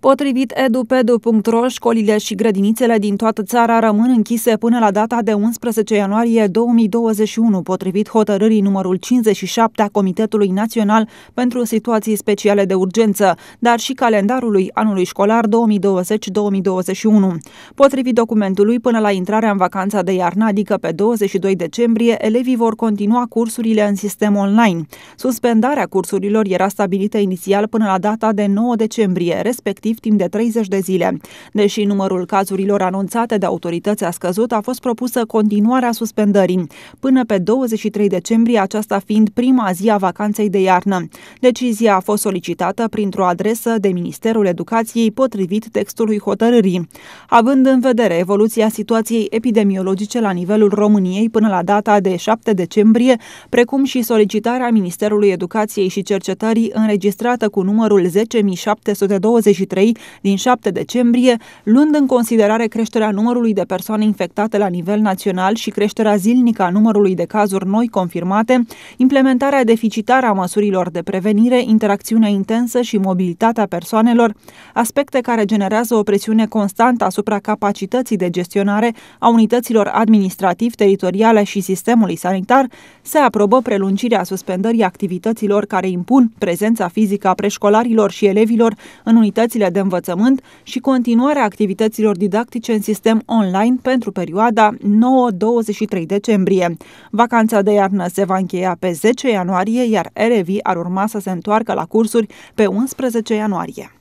Potrivit edupedu.ro, școlile și grădinițele din toată țara rămân închise până la data de 11 ianuarie 2021, potrivit hotărârii numărul 57 a Comitetului Național pentru Situații Speciale de Urgență, dar și calendarului anului școlar 2020-2021. Potrivit documentului, până la intrarea în vacanța de iarnă, adică pe 22 decembrie, elevii vor continua cursurile în sistem online. Suspendarea cursurilor era stabilită inițial până la data de 9 decembrie, respectiv negativ timp de 30 de zile. Deși numărul cazurilor anunțate de autorități a scăzut, a fost propusă continuarea suspendării, până pe 23 decembrie, aceasta fiind prima zi a vacanței de iarnă. Decizia a fost solicitată printr-o adresă de Ministerul Educației potrivit textului hotărârii. Având în vedere evoluția situației epidemiologice la nivelul României până la data de 7 decembrie, precum și solicitarea Ministerului Educației și Cercetării înregistrată cu numărul 10.723 3 din 7 decembrie, luând în considerare creșterea numărului de persoane infectate la nivel național și creșterea zilnică a numărului de cazuri noi confirmate, implementarea deficitară a măsurilor de prevenire, interacțiunea intensă și mobilitatea persoanelor, aspecte care generează o presiune constantă asupra capacității de gestionare a unităților administrativ-teritoriale și sistemului sanitar, se aprobă prelungirea suspendării activităților care impun prezența fizică a preșcolarilor și elevilor în unitățile de învățământ și continuarea activităților didactice în sistem online pentru perioada 9-23 decembrie. Vacanța de iarnă se va încheia pe 10 ianuarie, iar elevii ar urma să se întoarcă la cursuri pe 11 ianuarie.